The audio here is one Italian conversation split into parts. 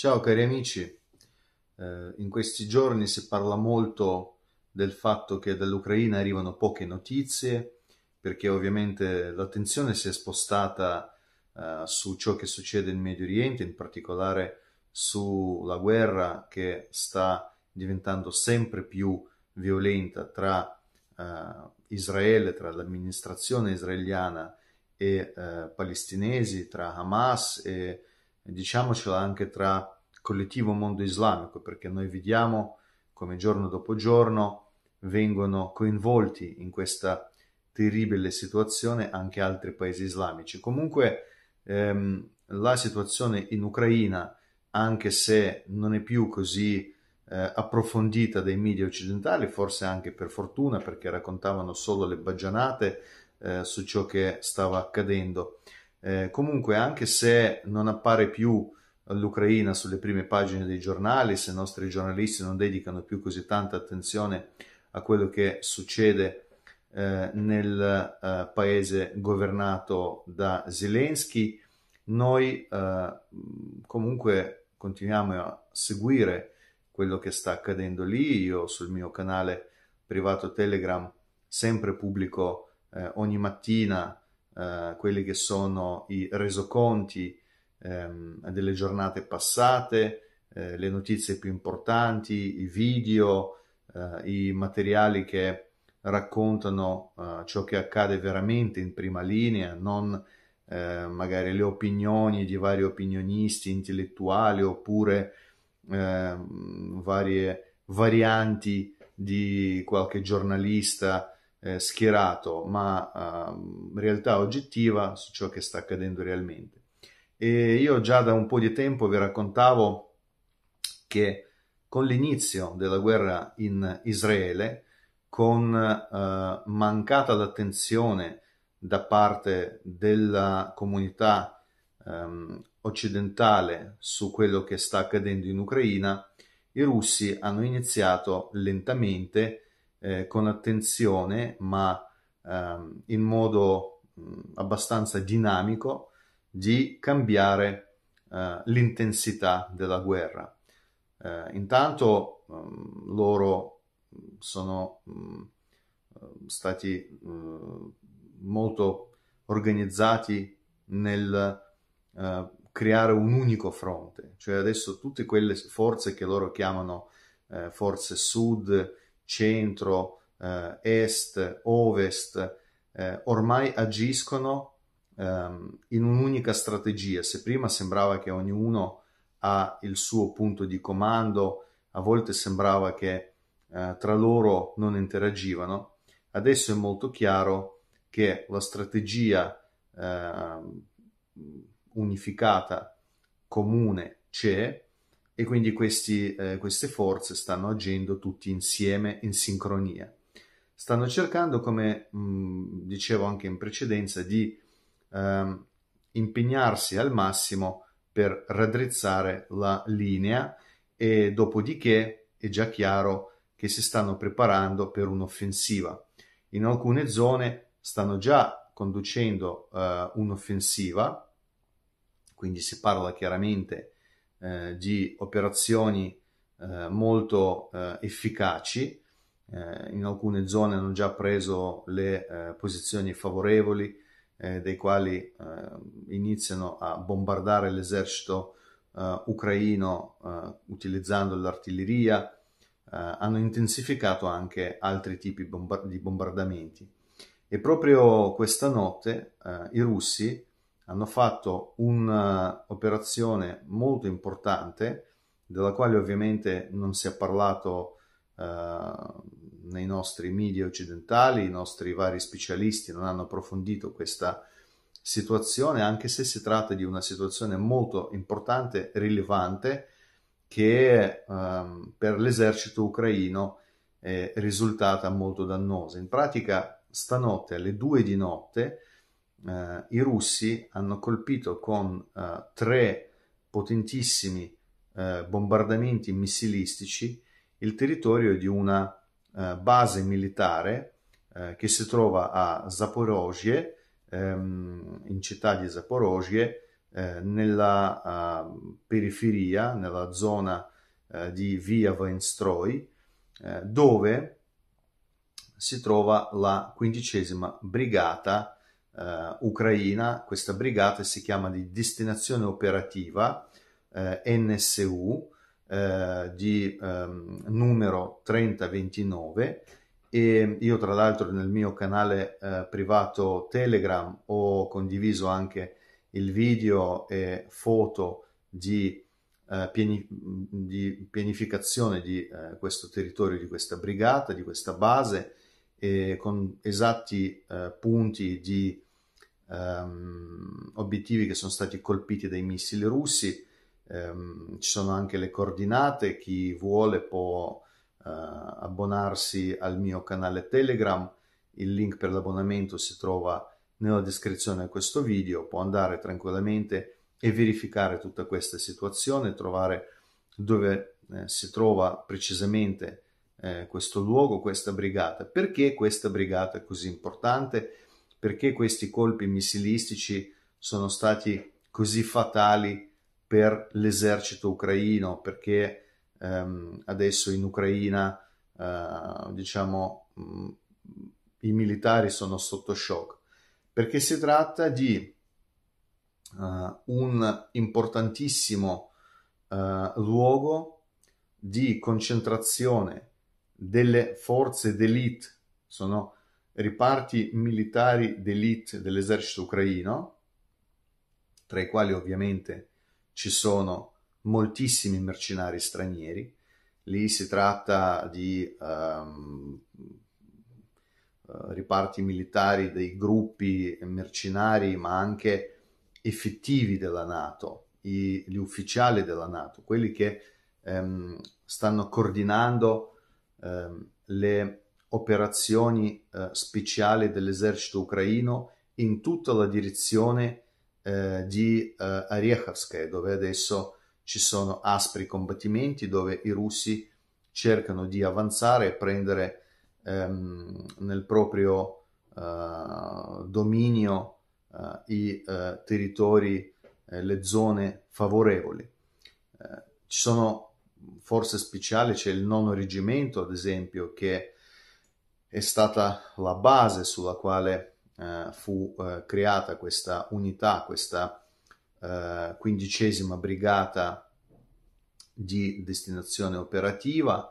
Ciao cari amici, eh, in questi giorni si parla molto del fatto che dall'Ucraina arrivano poche notizie perché ovviamente l'attenzione si è spostata eh, su ciò che succede in Medio Oriente, in particolare sulla guerra che sta diventando sempre più violenta tra eh, Israele, tra l'amministrazione israeliana e eh, palestinesi, tra Hamas e diciamocelo anche tra collettivo mondo islamico, perché noi vediamo come giorno dopo giorno vengono coinvolti in questa terribile situazione anche altri paesi islamici. Comunque ehm, la situazione in Ucraina, anche se non è più così eh, approfondita dai media occidentali, forse anche per fortuna perché raccontavano solo le baggianate eh, su ciò che stava accadendo, eh, comunque, anche se non appare più l'Ucraina sulle prime pagine dei giornali, se i nostri giornalisti non dedicano più così tanta attenzione a quello che succede eh, nel eh, paese governato da Zelensky, noi eh, comunque continuiamo a seguire quello che sta accadendo lì. Io sul mio canale privato Telegram sempre pubblico eh, ogni mattina eh, quelli che sono i resoconti ehm, delle giornate passate, eh, le notizie più importanti, i video, eh, i materiali che raccontano eh, ciò che accade veramente in prima linea, non magari le opinioni di vari opinionisti intellettuali oppure ehm, varie varianti di qualche giornalista eh, schierato, ma ehm, realtà oggettiva su ciò che sta accadendo realmente. E io già da un po' di tempo vi raccontavo che con l'inizio della guerra in Israele, con eh, mancata l'attenzione da parte della comunità ehm, occidentale su quello che sta accadendo in Ucraina, i russi hanno iniziato lentamente a eh, con attenzione ma ehm, in modo mh, abbastanza dinamico di cambiare eh, l'intensità della guerra. Eh, intanto mh, loro sono mh, stati molto organizzati nel eh, creare un unico fronte, cioè adesso tutte quelle forze che loro chiamano eh, forze sud, centro, eh, est, ovest, eh, ormai agiscono ehm, in un'unica strategia. Se prima sembrava che ognuno ha il suo punto di comando, a volte sembrava che eh, tra loro non interagivano, adesso è molto chiaro che la strategia ehm, unificata comune c'è, e quindi questi, eh, queste forze stanno agendo tutti insieme in sincronia. Stanno cercando, come mh, dicevo anche in precedenza, di ehm, impegnarsi al massimo per raddrizzare la linea e dopodiché è già chiaro che si stanno preparando per un'offensiva. In alcune zone stanno già conducendo eh, un'offensiva, quindi si parla chiaramente di eh, di operazioni eh, molto eh, efficaci, eh, in alcune zone hanno già preso le eh, posizioni favorevoli, eh, dei quali iniziano a bombardare l'esercito ucraino utilizzando l'artiglieria, hanno intensificato anche altri tipi bomba di bombardamenti. E proprio questa notte i russi hanno fatto un'operazione molto importante, della quale ovviamente non si è parlato eh, nei nostri media occidentali, i nostri vari specialisti non hanno approfondito questa situazione, anche se si tratta di una situazione molto importante, rilevante, che ehm, per l'esercito ucraino è risultata molto dannosa. In pratica, stanotte alle 2 di notte, eh, i russi hanno colpito con eh, tre potentissimi eh, bombardamenti missilistici il territorio di una eh, base militare eh, che si trova a Zaporozhye, ehm, in città di Zaporozhye, eh, nella periferia, nella zona di via Vainstroi, dove si trova la quindicesima brigata uh, ucraina, questa brigata si chiama di destinazione operativa uh, eh, NSU eh, di um, numero 3029 e io tra l'altro nel mio canale privato Telegram ho condiviso anche il video e foto di pieni, di pianificazione di eh, questo territorio, di questa brigata, di questa base, e con esatti eh, punti di ehm, obiettivi che sono stati colpiti dai missili russi. Ehm, ci sono anche le coordinate, chi vuole può eh, abbonarsi al mio canale Telegram, il link per l'abbonamento si trova nella descrizione di questo video, può andare tranquillamente e verificare tutta questa situazione, trovare dove eh, si trova precisamente eh, questo luogo, questa brigata. Perché questa brigata è così importante? perché questi colpi missilistici sono stati così fatali per l'esercito ucraino, perché ehm, adesso in Ucraina eh, diciamo, mh, mm, i militari sono sotto shock, perché si tratta di uh, un importantissimo uh, luogo di concentrazione delle forze d'elite, sono riparti militari d'elite dell'esercito ucraino, tra i quali ovviamente ci sono moltissimi mercenari stranieri. Lì si tratta di um, riparti militari dei gruppi mercenari, ma anche effettivi della Nato, i, gli ufficiali della Nato, quelli che um, stanno coordinando um, le operazioni eh, speciali dell'esercito ucraino in tutta la direzione eh, di eh, Arekhovskaya, dove adesso ci sono aspri combattimenti, dove i russi cercano di avanzare e prendere ehm, nel proprio eh, dominio eh, i eh, territori, le zone favorevoli. ci sono forze speciali, c'è il nono reggimento, ad esempio, che è stata la base sulla quale eh, fu eh, creata questa unità, questa eh, quindicesima brigata di destinazione operativa,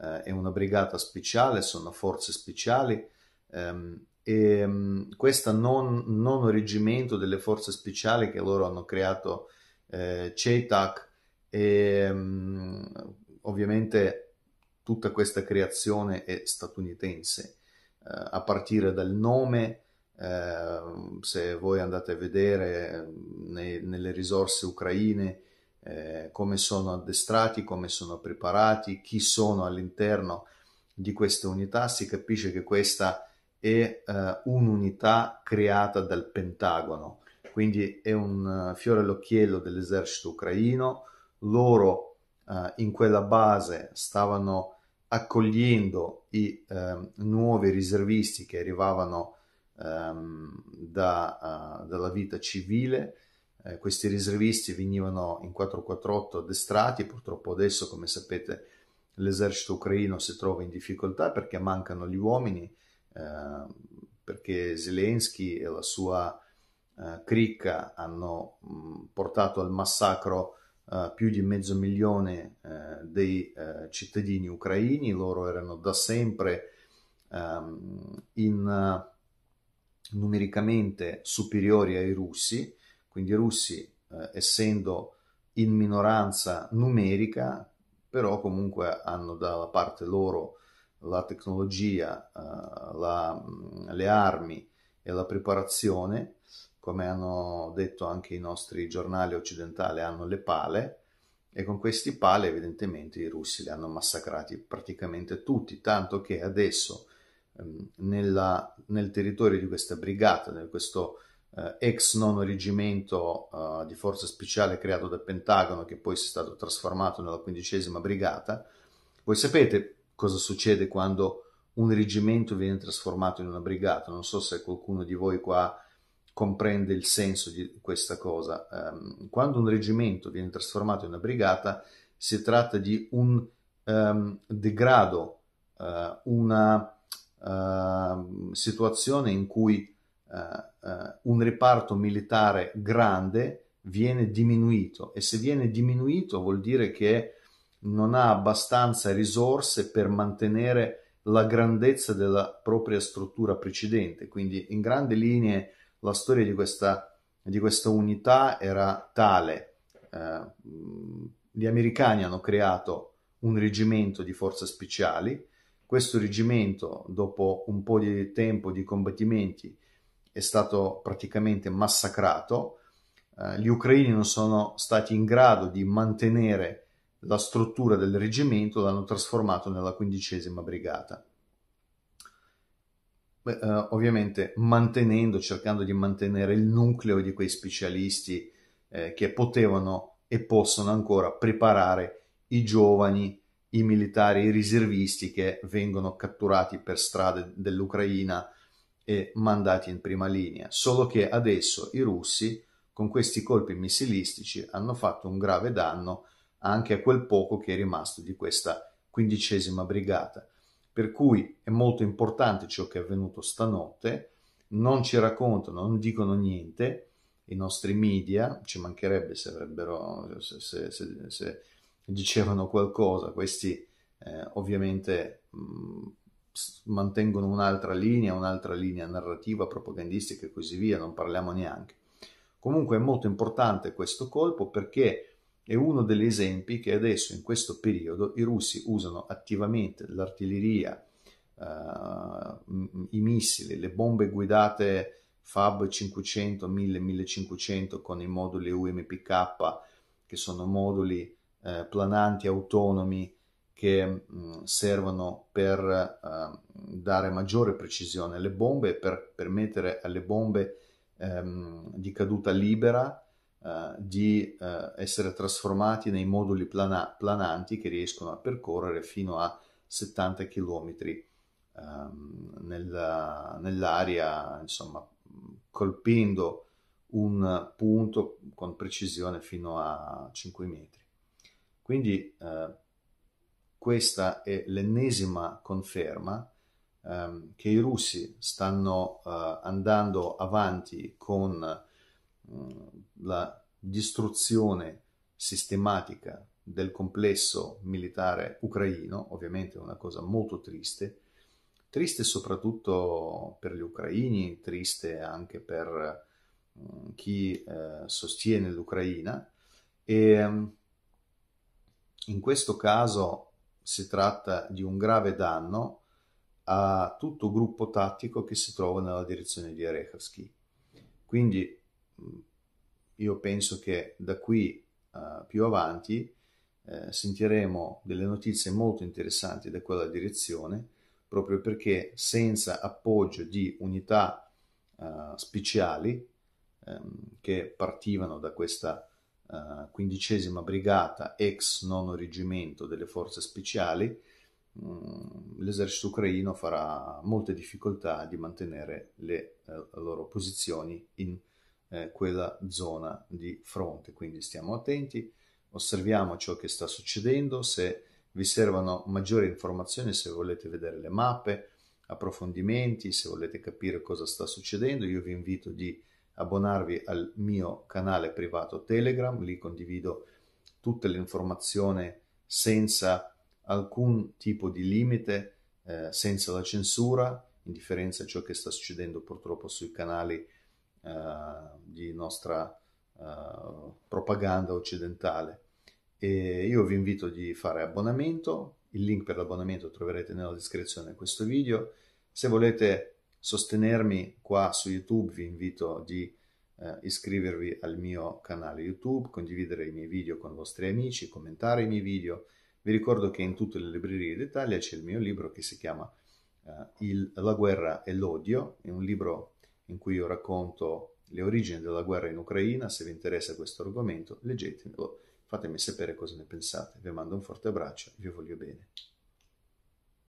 eh, è una brigata speciale, sono forze speciali ehm, e mm, questo non, non reggimento delle forze speciali che loro hanno creato eh, CETAC e mm, ovviamente tutta questa creazione è statunitense, eh, a partire dal nome, eh, se voi andate a vedere eh, nei, nelle risorse ucraine eh, come sono addestrati, come sono preparati, chi sono all'interno di queste unità, si capisce che questa è eh, un'unità creata dal Pentagono, quindi è un eh, fiore all'occhiello dell'esercito ucraino, loro Uh, in quella base stavano accogliendo i eh, nuovi riservisti che arrivavano ehm, da, uh, dalla vita civile. Eh, questi riservisti venivano in 448 addestrati, purtroppo adesso come sapete l'esercito ucraino si trova in difficoltà perché mancano gli uomini, eh, perché Zelensky e la sua eh, cricca hanno mh, portato al massacro Uh, più di mezzo milione uh, dei uh, cittadini ucraini, loro erano da sempre um, in, numericamente superiori ai russi, quindi i russi essendo in minoranza numerica, però comunque hanno dalla parte loro la tecnologia, la, le armi e la preparazione come hanno detto anche i nostri giornali occidentali, hanno le pale e con questi pale evidentemente i russi li hanno massacrati praticamente tutti, tanto che adesso ehm, nella, nel territorio di questa brigata, di questo eh, ex nono reggimento eh, di forza speciale creato dal Pentagono che poi si è stato trasformato nella quindicesima brigata, voi sapete cosa succede quando un reggimento viene trasformato in una brigata, non so se qualcuno di voi qua comprende il senso di questa cosa. Um, quando un reggimento viene trasformato in una brigata, si tratta di un um, degrado, uh, una uh, situazione in cui uh, un reparto militare grande viene diminuito e se viene diminuito vuol dire che non ha abbastanza risorse per mantenere la grandezza della propria struttura precedente, quindi in grandi linee la storia di questa, di questa unità era tale. Eh, gli americani hanno creato un reggimento di forze speciali, questo reggimento dopo un po' di tempo di combattimenti è stato praticamente massacrato, eh, gli ucraini non sono stati in grado di mantenere la struttura del reggimento l'hanno trasformato nella quindicesima brigata eh, ovviamente mantenendo, cercando di mantenere il nucleo di quei specialisti eh, che potevano e possono ancora preparare i giovani, i militari, i riservisti che vengono catturati per strade dell'Ucraina e mandati in prima linea. Solo che adesso i russi con questi colpi missilistici hanno fatto un grave danno anche a quel poco che è rimasto di questa quindicesima brigata. Per cui è molto importante ciò che è avvenuto stanotte, non ci raccontano, non dicono niente, i nostri media, ci mancherebbe se, avrebbero, se, se, se, se dicevano qualcosa, questi eh, ovviamente mh, mm, mantengono un'altra linea, un'altra linea narrativa, propagandistica e così via, non parliamo neanche. Comunque è molto importante questo colpo perché è uno degli esempi che adesso in questo periodo i russi usano attivamente l'artiglieria, uh, i missili, le bombe guidate FAB 500, 1000, 1500 con i moduli UMPK che sono moduli uh, plananti autonomi che mh, servono per uh, dare maggiore precisione alle bombe, per permettere alle bombe um, di caduta libera eh, di uh, essere trasformati nei moduli plana- plananti che riescono a percorrere fino a 70 km um, nella, nell'area, insomma, colpendo un punto con precisione fino a 5 metri. Quindi eh, questa è l'ennesima conferma eh, che i russi stanno eh, andando avanti con eh, la distruzione sistematica del complesso militare ucraino, ovviamente una cosa molto triste, triste soprattutto per gli ucraini, triste anche per mm, chi eh, sostiene l'Ucraina e mm, in questo caso si tratta di un grave danno a tutto gruppo tattico che si trova nella direzione di Erechevsky. Quindi io penso che da qui uh, più avanti uh, sentiremo delle notizie molto interessanti da quella direzione, proprio perché senza appoggio di unità uh, speciali um, che partivano da questa quindicesima brigata ex nono reggimento delle forze speciali, mm, l'esercito ucraino farà molte difficoltà di mantenere le loro posizioni in eh, quella zona di fronte. Quindi stiamo attenti, osserviamo ciò che sta succedendo, se vi servono maggiori informazioni, se volete vedere le mappe, approfondimenti, se volete capire cosa sta succedendo, io vi invito di abbonarvi al mio canale privato Telegram, lì condivido tutte le informazioni senza alcun tipo di limite, eh, senza la censura, in differenza a ciò che sta succedendo purtroppo sui canali eh, di nostra eh, propaganda occidentale. E io vi invito di fare abbonamento, il link per l'abbonamento troverete nella descrizione di questo video. Se volete sostenermi qua su YouTube vi invito di eh, iscrivervi al mio canale YouTube, condividere i miei video con i vostri amici, commentare i miei video. Vi ricordo che in tutte le librerie d'Italia c'è il mio libro che si chiama eh, il, La guerra e l'odio, è un libro in cui io racconto le origini della guerra in Ucraina. Se vi interessa questo argomento, leggetemelo, fatemi sapere cosa ne pensate. Vi mando un forte abbraccio e vi voglio bene.